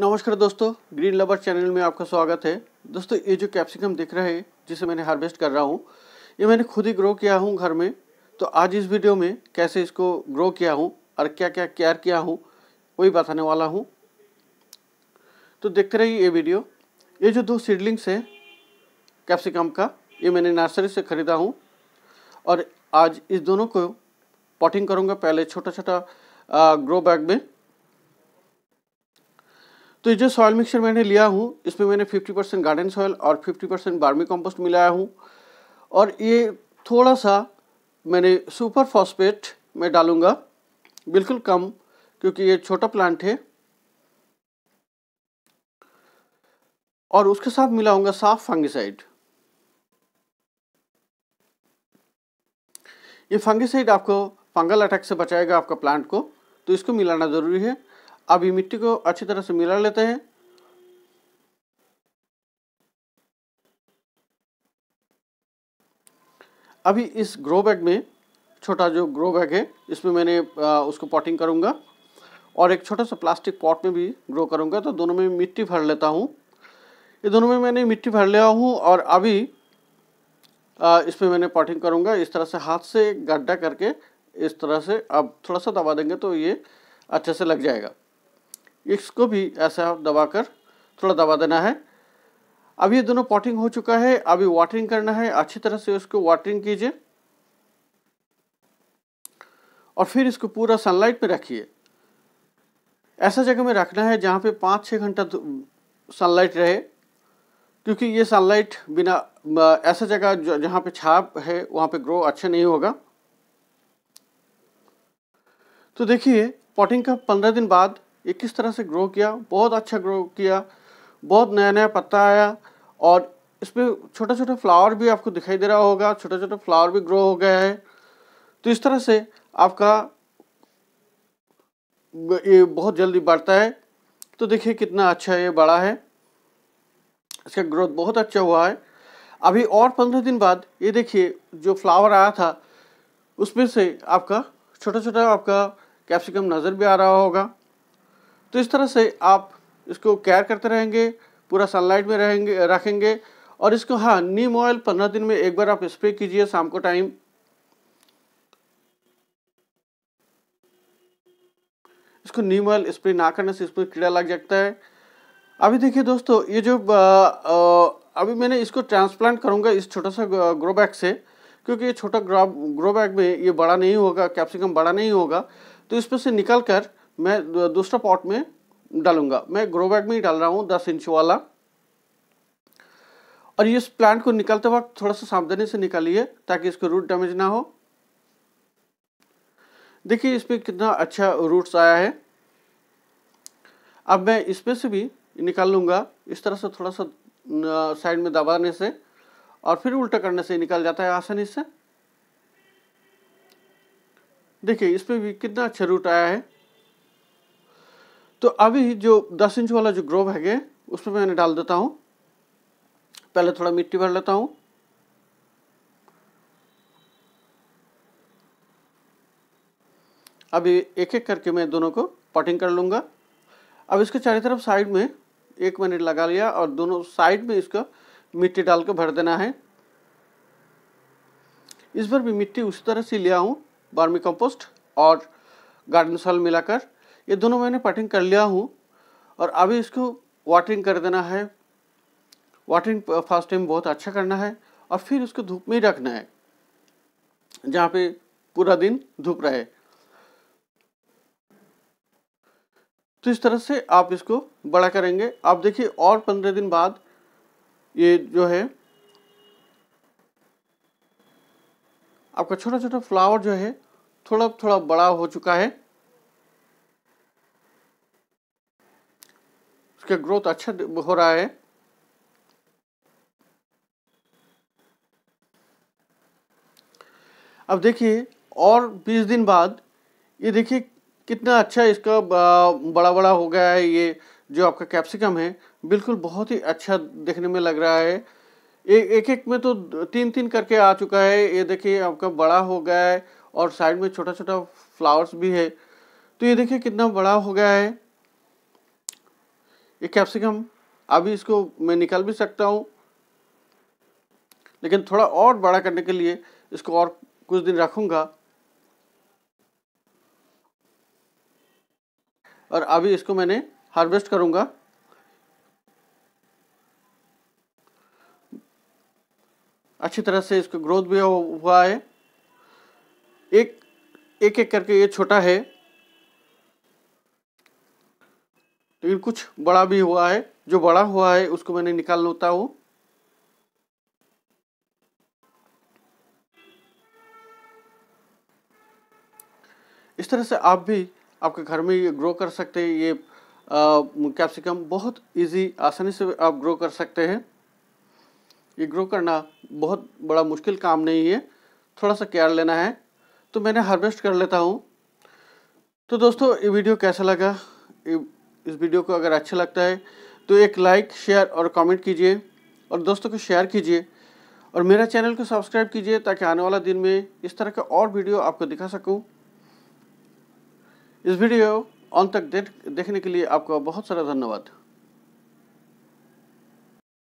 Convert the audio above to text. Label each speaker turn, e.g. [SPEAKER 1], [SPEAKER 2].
[SPEAKER 1] नमस्कार दोस्तों green lover channel में आपका स्वागत है दोस्तों ये जो कैप्सिकम दिख रहा है जिसे मैंने हार्वेस्ट कर रहा हूँ ये मैंने खुद ही ग्रो किया हूँ घर में तो आज इस वीडियो में कैसे इसको ग्रो किया हूँ और क्या क्या केयर किया हूँ वही बताने वाला हूँ तो देखते रहिए ये वीडियो ये जो दो सीडलिंग्स है कैप्सिकम का ये मैंने नर्सरी से ख़रीदा हूँ और आज इस दोनों को पॉटिंग करूँगा पहले छोटा छोटा ग्रो बैग में तो ये जो सॉयल मिक्सचर मैंने लिया हूँ इसमें मैंने 50 परसेंट गार्डन सॉयल और 50 परसेंट बार्मी कॉम्पोस्ट मिलाया हूँ और ये थोड़ा सा मैंने सुपर फॉस्पेट में डालूँगा बिल्कुल कम क्योंकि ये छोटा प्लांट है और उसके साथ मिलाऊंगा साफ फंगिसाइड ये फंगिसाइड आपको फंगल अटैक से बचाएगा आपका प्लांट को तो इसको मिलाना ज़रूरी है अब ये मिट्टी को अच्छी तरह से मिला लेते हैं अभी इस ग्रो बैग में छोटा जो ग्रो बैग है इसमें मैंने उसको पॉटिंग करूँगा और एक छोटा सा प्लास्टिक पॉट में भी ग्रो करूँगा तो दोनों में मिट्टी भर लेता हूँ ये दोनों में मैंने मिट्टी भर लिया हूँ और अभी इसमें मैंने पॉटिंग करूंगा इस तरह से हाथ से गड्ढा करके इस तरह से अब थोड़ा सा दबा देंगे तो ये अच्छे से लग जाएगा इसको भी ऐसा दबा कर थोड़ा दबा देना है अब ये दोनों पॉटिंग हो चुका है अभी वाटरिंग करना है अच्छी तरह से उसको वाटरिंग कीजिए और फिर इसको पूरा सनलाइट में रखिए ऐसा जगह में रखना है जहाँ पे पाँच छः घंटा सनलाइट रहे क्योंकि ये सनलाइट बिना ऐसा जगह जहाँ पे छाप है वहाँ पे ग्रो अच्छा नहीं होगा तो देखिए पॉटिंग का पंद्रह दिन बाद ये किस तरह से ग्रो किया बहुत अच्छा ग्रो किया बहुत नया नया पत्ता आया और इसमें छोटा छोटा फ्लावर भी आपको दिखाई दे रहा होगा छोटा छोटा फ्लावर भी ग्रो हो गया है तो इस तरह से आपका ये बहुत जल्दी बढ़ता है तो देखिए कितना अच्छा ये बढ़ा है इसका ग्रोथ बहुत अच्छा हुआ है अभी और पंद्रह दिन बाद ये देखिए जो फ्लावर आया था उसमें से आपका छोटा छोटा आपका कैप्सिकम नज़र भी आ रहा होगा तो इस तरह से आप इसको केयर करते रहेंगे पूरा सनलाइट में रहेंगे रखेंगे और इसको हाँ नीम ऑयल पंद्रह दिन में एक बार आप स्प्रे कीजिए शाम को टाइम इसको नीम ऑयल स्प्रे ना करने से इसमें कीड़ा लग जाता है अभी देखिए दोस्तों ये जो आ, आ, अभी मैंने इसको ट्रांसप्लांट करूँगा इस छोटा सा ग्रो बैग से क्योंकि ये छोटा ग्रो ग्रो बैग में ये बड़ा नहीं होगा कैप्सिकम बड़ा नहीं होगा तो इसमें से निकल कर मैं दूसरा पॉट में डालूंगा मैं ग्रो बैग में ही डाल रहा हूँ दस इंच वाला और इस प्लांट को निकालते वक्त थोड़ा सा सावधानी से निकालिए ताकि इसको रूट डैमेज ना हो देखिए इसमें कितना अच्छा रूट्स आया है अब मैं इसमें से भी निकाल लूँगा इस तरह से थोड़ा सा साइड में दबाने से और फिर उल्टा करने से निकल जाता है आसानी से देखिए इसमें भी कितना अच्छा रूट आया है तो अभी जो दस इंच वाला जो ग्रोव है उसमें मैंने डाल देता हूँ पहले थोड़ा मिट्टी भर लेता हूँ अभी एक एक करके मैं दोनों को पॉटिंग कर लूँगा अब इसके चारों तरफ साइड में एक मिनट लगा लिया और दोनों साइड में इसको मिट्टी डाल के भर देना है इस बार भी मिट्टी उसी तरह से लिया हूँ बार्मी कंपोस्ट और गार्डन सॉल मिलाकर ये दोनों मैंने पटिंग कर लिया हूँ और अभी इसको वाटरिंग कर देना है वाटरिंग फर्स्ट टाइम बहुत अच्छा करना है और फिर उसको धूप में ही रखना है जहाँ पे पूरा दिन धूप रहे तो इस तरह से आप इसको बड़ा करेंगे आप देखिए और पंद्रह दिन बाद ये जो है आपका छोटा छोटा फ्लावर जो है थोड़ा थोड़ा बड़ा हो चुका है इसका ग्रोथ अच्छा हो रहा है अब देखिए और 20 दिन बाद ये देखिए कितना अच्छा इसका बड़ा बड़ा हो गया है ये जो आपका कैप्सिकम है बिल्कुल बहुत ही अच्छा देखने में लग रहा है ए, एक एक में तो तीन तीन करके आ चुका है ये देखिए आपका बड़ा हो गया है और साइड में छोटा छोटा फ्लावर्स भी है तो ये देखिए कितना बड़ा हो गया है ये कैप्सिकम अभी इसको मैं निकाल भी सकता हूँ लेकिन थोड़ा और बड़ा करने के लिए इसको और कुछ दिन रखूँगा और अभी इसको मैंने हार्वेस्ट करूँगा अच्छी तरह से इसको ग्रोथ भी हुआ है एक एक एक करके ये छोटा है लेकिन तो कुछ बड़ा भी हुआ है जो बड़ा हुआ है उसको मैंने निकाल लेता हूँ इस तरह से आप भी आपके घर में ये ग्रो कर सकते हैं ये कैप्सिकम बहुत इजी आसानी से आप ग्रो कर सकते हैं ये ग्रो करना बहुत बड़ा मुश्किल काम नहीं है थोड़ा सा केयर लेना है तो मैंने हार्वेस्ट कर लेता हूँ तो दोस्तों ये वीडियो कैसा लगा इस वीडियो को अगर अच्छा लगता है तो एक लाइक शेयर और कमेंट कीजिए और दोस्तों को शेयर कीजिए और मेरा चैनल को सब्सक्राइब कीजिए ताकि आने वाला दिन में इस तरह का और वीडियो आपको दिखा सकूं इस वीडियो अंत तक देख देखने के लिए आपका बहुत सारा धन्यवाद